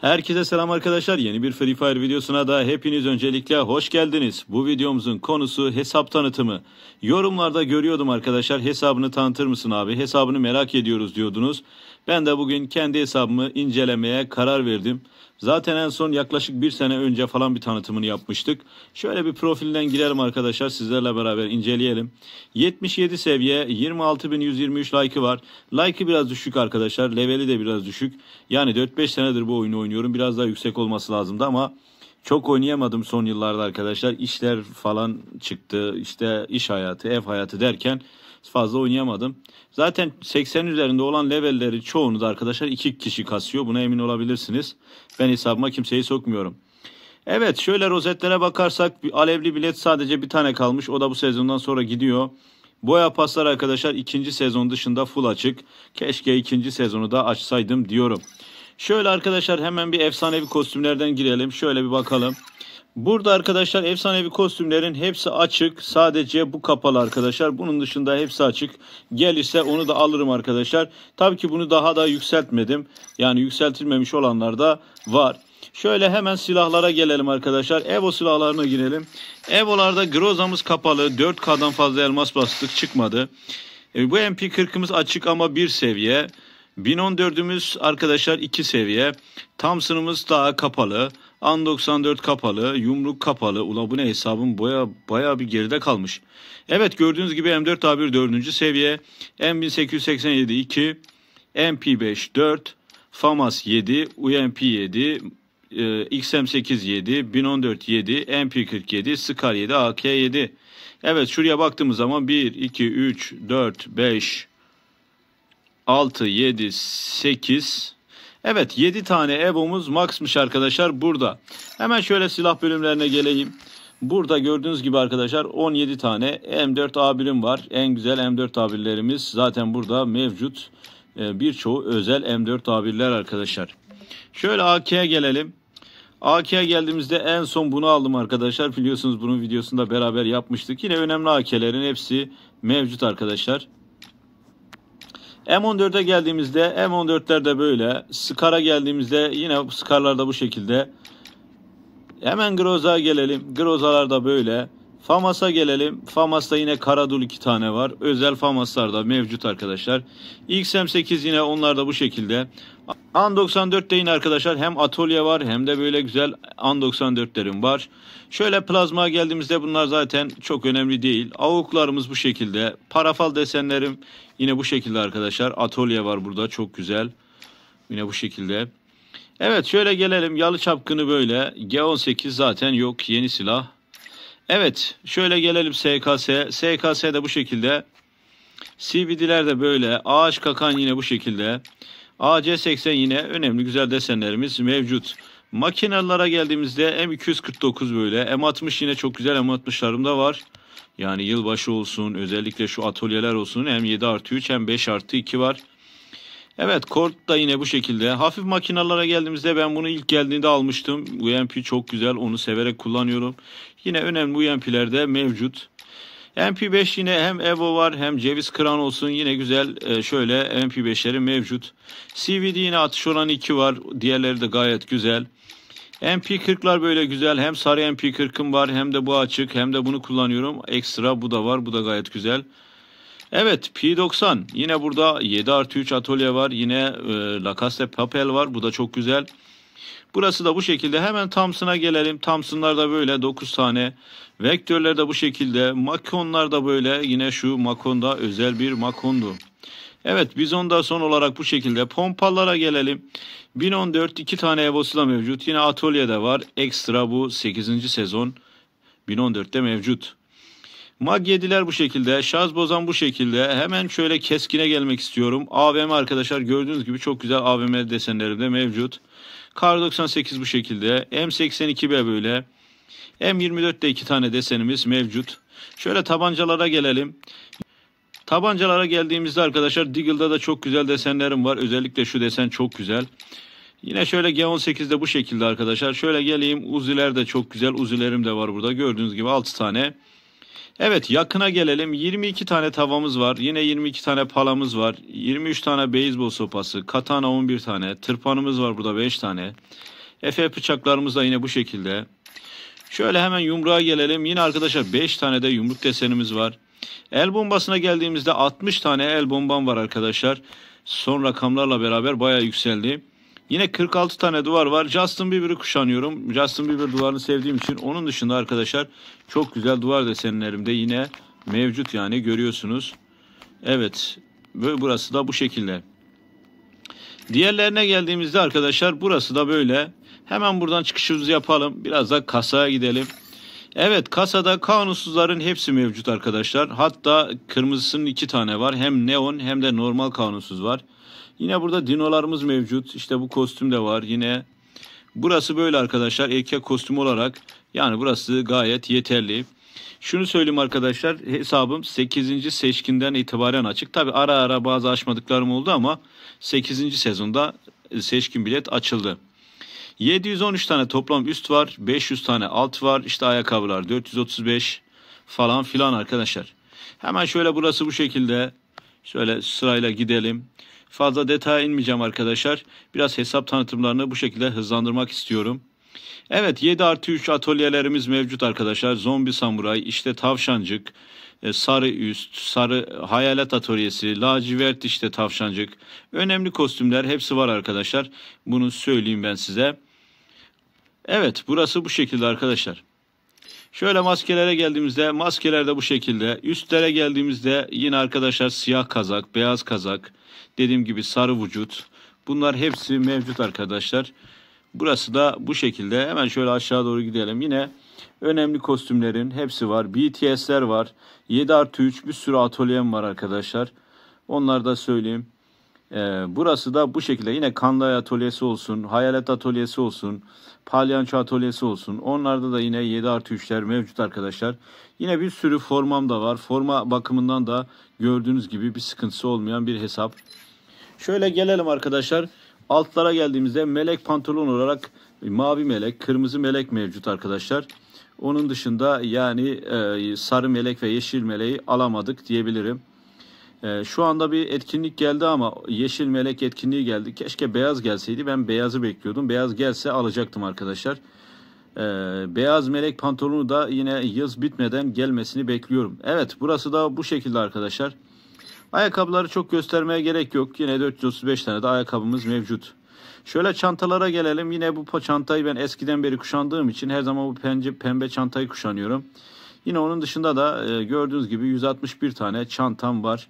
Herkese selam arkadaşlar. Yeni bir Free Fire videosuna da hepiniz öncelikle hoş geldiniz. Bu videomuzun konusu hesap tanıtımı. Yorumlarda görüyordum arkadaşlar hesabını tanıtır mısın abi? Hesabını merak ediyoruz diyordunuz. Ben de bugün kendi hesabımı incelemeye karar verdim. Zaten en son yaklaşık bir sene önce falan bir tanıtımını yapmıştık. Şöyle bir profilden girelim arkadaşlar sizlerle beraber inceleyelim. 77 seviye 26.123 like'ı var. Like'ı biraz düşük arkadaşlar. Leveli de biraz düşük. Yani 4-5 senedir bu oyunu oynuyorum. Biraz daha yüksek olması lazımdı ama çok oynayamadım son yıllarda arkadaşlar. İşler falan çıktı. İşte iş hayatı, ev hayatı derken fazla oynayamadım. Zaten 80 üzerinde olan levelleri çoğunu da arkadaşlar iki kişi kasıyor. Buna emin olabilirsiniz. Ben hesabıma kimseyi sokmuyorum. Evet şöyle rozetlere bakarsak alevli bilet sadece bir tane kalmış. O da bu sezondan sonra gidiyor. Boya paslar arkadaşlar ikinci sezon dışında full açık. Keşke ikinci sezonu da açsaydım diyorum. Şöyle arkadaşlar hemen bir efsanevi kostümlerden girelim. Şöyle bir bakalım. Burada arkadaşlar efsanevi kostümlerin hepsi açık. Sadece bu kapalı arkadaşlar. Bunun dışında hepsi açık. Gelirse onu da alırım arkadaşlar. Tabii ki bunu daha da yükseltmedim. Yani yükseltilmemiş olanlar da var. Şöyle hemen silahlara gelelim arkadaşlar. Evo silahlarına girelim. Evolarda Groza'mız kapalı. 4K'dan fazla elmas bastık çıkmadı. E, bu MP40'ımız açık ama bir seviye. 1014'ümüz arkadaşlar iki seviye. Thompson'ımız daha kapalı. An 94 kapalı, yumruk kapalı. Ula bu ne hesabım baya, baya bir geride kalmış. Evet gördüğünüz gibi M4A1 4. seviye. M1887 2. MP5 4. FAMAS 7. UMP 7. E, XM8 7. 1014 7. MP47. Scar 7. AK 7. Evet şuraya baktığımız zaman 1, 2, 3, 4, 5, 6, 7, 8. Evet 7 tane EBO'muz max'mış arkadaşlar burada. Hemen şöyle silah bölümlerine geleyim. Burada gördüğünüz gibi arkadaşlar 17 tane M4A1'im var. En güzel M4A1'lerimiz zaten burada mevcut. Ee, birçoğu özel M4A1'ler arkadaşlar. Şöyle AK'ye gelelim. AK'ye geldiğimizde en son bunu aldım arkadaşlar. Biliyorsunuz bunun videosunda beraber yapmıştık. Yine önemli AK'lerin hepsi mevcut arkadaşlar. M14'e geldiğimizde m 14lerde böyle. Scar'a geldiğimizde yine Scar'lar da bu şekilde. Hemen Groza'a gelelim. Groza'larda böyle. FAMAS'a gelelim. FAMAS'ta yine Karadul iki tane var. Özel FAMAS'lar da mevcut arkadaşlar. XM8 yine onlar da bu şekilde. An 94 deyin arkadaşlar. Hem atölye var hem de böyle güzel An 94'lerim var. Şöyle plazma geldiğimizde bunlar zaten çok önemli değil. Avuklarımız bu şekilde. Parafal desenlerim yine bu şekilde arkadaşlar. Atölye var burada çok güzel. Yine bu şekilde. Evet şöyle gelelim. Yalı çapkını böyle. G18 zaten yok. Yeni silah. Evet şöyle gelelim SKS. SKS de bu şekilde. CVD'ler de böyle. Ağaç kakan yine bu şekilde. AC80 yine önemli güzel desenlerimiz mevcut. Makinelere geldiğimizde M249 böyle. M60 yine çok güzel M60'larım da var. Yani yılbaşı olsun özellikle şu atölyeler olsun hem 7 artı 3 hem 5 artı 2 var. Evet kord da yine bu şekilde. Hafif makinalara geldiğimizde ben bunu ilk geldiğinde almıştım. UMP çok güzel onu severek kullanıyorum. Yine önemli UMP'ler de mevcut. MP5 yine hem Evo var hem ceviz kıran olsun yine güzel e, şöyle MP5'leri mevcut. CVD yine atış oranı 2 var. Diğerleri de gayet güzel. MP40'lar böyle güzel. Hem sarı MP40'ım var hem de bu açık hem de bunu kullanıyorum. Ekstra bu da var. Bu da gayet güzel. Evet P90 yine burada 7 artı 3 atölye var. Yine e, Lacasse Papel var. Bu da çok güzel. Burası da bu şekilde. Hemen Thompson'a gelelim. Thompson'lar da böyle 9 tane. Vektörler de bu şekilde. Makonlar da böyle. Yine şu Makon'da özel bir Makon'du. Evet biz onda son olarak bu şekilde pompalara gelelim. 1014 iki tane evosu mevcut. Yine atölyede var. Ekstra bu 8. sezon 1014'te mevcut. Mag 7'ler bu şekilde. Şaz bozan bu şekilde. Hemen şöyle keskine gelmek istiyorum. AVM arkadaşlar gördüğünüz gibi çok güzel AVM desenlerinde mevcut. Kar 98 bu şekilde. M82B böyle. M24'te iki tane desenimiz mevcut. Şöyle tabancalara gelelim. Tabancalara geldiğimizde arkadaşlar Deagle'da da çok güzel desenlerim var. Özellikle şu desen çok güzel. Yine şöyle G18'de bu şekilde arkadaşlar. Şöyle geleyim. Uziler de çok güzel. Uzilerim de var burada. Gördüğünüz gibi 6 tane. Evet yakına gelelim. 22 tane tavamız var. Yine 22 tane palamız var. 23 tane beyzbol sopası. Katana 11 tane. Tırpanımız var burada 5 tane. Efe bıçaklarımız da yine bu şekilde. Şöyle hemen yumruğa gelelim. Yine arkadaşlar 5 tane de yumruk desenimiz var. El bombasına geldiğimizde 60 tane el bombam var arkadaşlar. Son rakamlarla beraber baya yükseldi. Yine 46 tane duvar var. Justin Bieber'ı kuşanıyorum. Justin Bieber duvarını sevdiğim için. Onun dışında arkadaşlar çok güzel duvar desenlerim de yine mevcut yani görüyorsunuz. Evet. Böyle burası da bu şekilde. Diğerlerine geldiğimizde arkadaşlar burası da böyle. Hemen buradan çıkışımızı yapalım. Biraz da kasaya gidelim. Evet kasada kanunsuzların hepsi mevcut arkadaşlar. Hatta kırmızısının iki tane var. Hem neon hem de normal kanunsuz var. Yine burada dinolarımız mevcut. İşte bu kostüm de var. Yine burası böyle arkadaşlar. Erkek kostümü olarak yani burası gayet yeterli. Şunu söyleyeyim arkadaşlar hesabım 8. seçkinden itibaren açık. Tabi ara ara bazı açmadıklarım oldu ama 8. sezonda seçkin bilet açıldı. 713 tane toplam üst var, 500 tane alt var, İşte ayakkabılar 435 falan filan arkadaşlar. Hemen şöyle burası bu şekilde. Şöyle sırayla gidelim. Fazla detaya inmeyeceğim arkadaşlar. Biraz hesap tanıtımlarını bu şekilde hızlandırmak istiyorum. Evet 7 artı 3 atölyelerimiz mevcut arkadaşlar. Zombi samuray, işte tavşancık, e, sarı üst, sarı hayalet atölyesi, lacivert işte tavşancık. Önemli kostümler hepsi var arkadaşlar. Bunu söyleyeyim ben size. Evet burası bu şekilde arkadaşlar. Şöyle maskelere geldiğimizde maskeler de bu şekilde. Üstlere geldiğimizde yine arkadaşlar siyah kazak, beyaz kazak, dediğim gibi sarı vücut. Bunlar hepsi mevcut arkadaşlar. Burası da bu şekilde. Hemen şöyle aşağı doğru gidelim. Yine önemli kostümlerin hepsi var. BTS'ler var. 7 artı 3 bir sürü atölyem var arkadaşlar. Onları da söyleyeyim. E, burası da bu şekilde yine Kanlay Atölyesi olsun, Hayalet Atölyesi olsun, Palyanço Atölyesi olsun. Onlarda da yine 7 artı 3'ler mevcut arkadaşlar. Yine bir sürü formam da var. Forma bakımından da gördüğünüz gibi bir sıkıntısı olmayan bir hesap. Şöyle gelelim arkadaşlar. Altlara geldiğimizde melek pantolon olarak mavi melek, kırmızı melek mevcut arkadaşlar. Onun dışında yani e, sarı melek ve yeşil meleği alamadık diyebilirim. E, şu anda bir etkinlik geldi ama yeşil melek etkinliği geldi. Keşke beyaz gelseydi. Ben beyazı bekliyordum. Beyaz gelse alacaktım arkadaşlar. E, beyaz melek pantolonu da yine yaz bitmeden gelmesini bekliyorum. Evet burası da bu şekilde arkadaşlar. Ayakkabıları çok göstermeye gerek yok. Yine 435 tane de ayakkabımız mevcut. Şöyle çantalara gelelim. Yine bu çantayı ben eskiden beri kuşandığım için her zaman bu pence, pembe çantayı kuşanıyorum. Yine onun dışında da e, gördüğünüz gibi 161 tane çantam var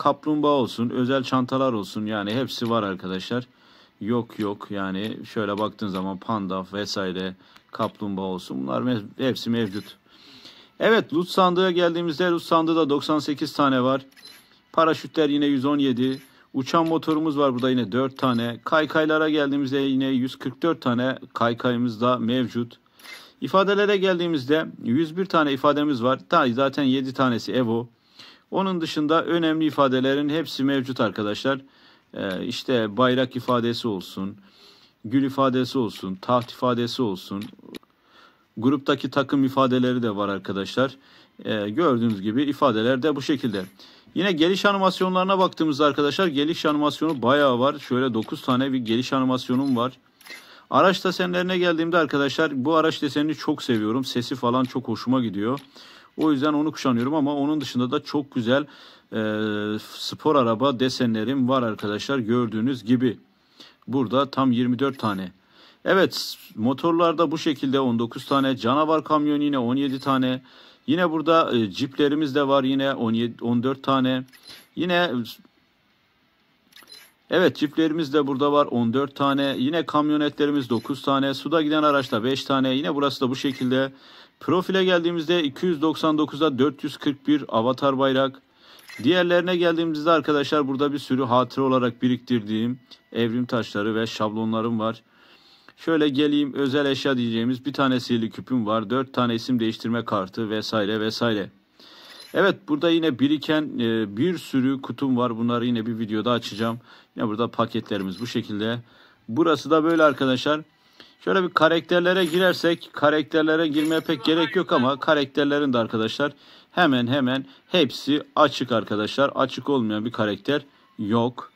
kaplumbağa olsun, özel çantalar olsun yani hepsi var arkadaşlar. Yok yok yani şöyle baktığın zaman panda vesaire kaplumbağa olsun bunlar mev hepsi mevcut. Evet loot sandığı geldiğimizde loot sandığı da 98 tane var. Paraşütler yine 117. Uçan motorumuz var burada yine 4 tane. Kaykaylara geldiğimizde yine 144 tane kaykayımız da mevcut. İfadelere geldiğimizde 101 tane ifademiz var. Zaten 7 tanesi Evo. Onun dışında önemli ifadelerin hepsi mevcut arkadaşlar. Ee, işte bayrak ifadesi olsun, gül ifadesi olsun, taht ifadesi olsun. Gruptaki takım ifadeleri de var arkadaşlar. Ee, gördüğünüz gibi ifadeler de bu şekilde. Yine geliş animasyonlarına baktığımızda arkadaşlar geliş animasyonu bayağı var. Şöyle 9 tane bir geliş animasyonum var. Araç desenlerine geldiğimde arkadaşlar bu araç desenini çok seviyorum. Sesi falan çok hoşuma gidiyor. O yüzden onu kuşanıyorum ama onun dışında da çok güzel e, spor araba desenlerim var arkadaşlar gördüğünüz gibi. Burada tam 24 tane. Evet motorlarda bu şekilde 19 tane canavar kamyon yine 17 tane. Yine burada e, ciplerimiz de var yine 17, 14 tane. Yine Evet çiftlerimiz de burada var 14 tane. Yine kamyonetlerimiz 9 tane. Suda giden araçta 5 tane. Yine burası da bu şekilde. Profile geldiğimizde 299'da 441 avatar bayrak. Diğerlerine geldiğimizde arkadaşlar burada bir sürü hatıra olarak biriktirdiğim evrim taşları ve şablonlarım var. Şöyle geleyim özel eşya diyeceğimiz bir tane sihirli küpüm var. 4 tane isim değiştirme kartı vesaire vesaire. Evet burada yine biriken e, bir sürü kutum var. Bunları yine bir videoda açacağım. Yine burada paketlerimiz bu şekilde. Burası da böyle arkadaşlar. Şöyle bir karakterlere girersek karakterlere girmeye pek gerek yok ama karakterlerin de arkadaşlar hemen hemen hepsi açık arkadaşlar. Açık olmayan bir karakter yok.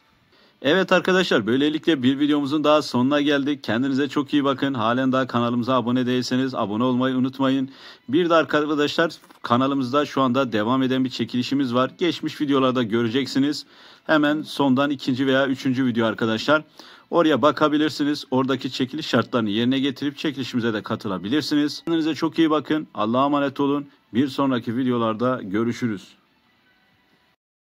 Evet arkadaşlar böylelikle bir videomuzun daha sonuna geldik. Kendinize çok iyi bakın. Halen daha kanalımıza abone değilseniz abone olmayı unutmayın. Bir de arkadaşlar kanalımızda şu anda devam eden bir çekilişimiz var. Geçmiş videolarda göreceksiniz. Hemen sondan ikinci veya üçüncü video arkadaşlar. Oraya bakabilirsiniz. Oradaki çekiliş şartlarını yerine getirip çekilişimize de katılabilirsiniz. Kendinize çok iyi bakın. Allah'a emanet olun. Bir sonraki videolarda görüşürüz.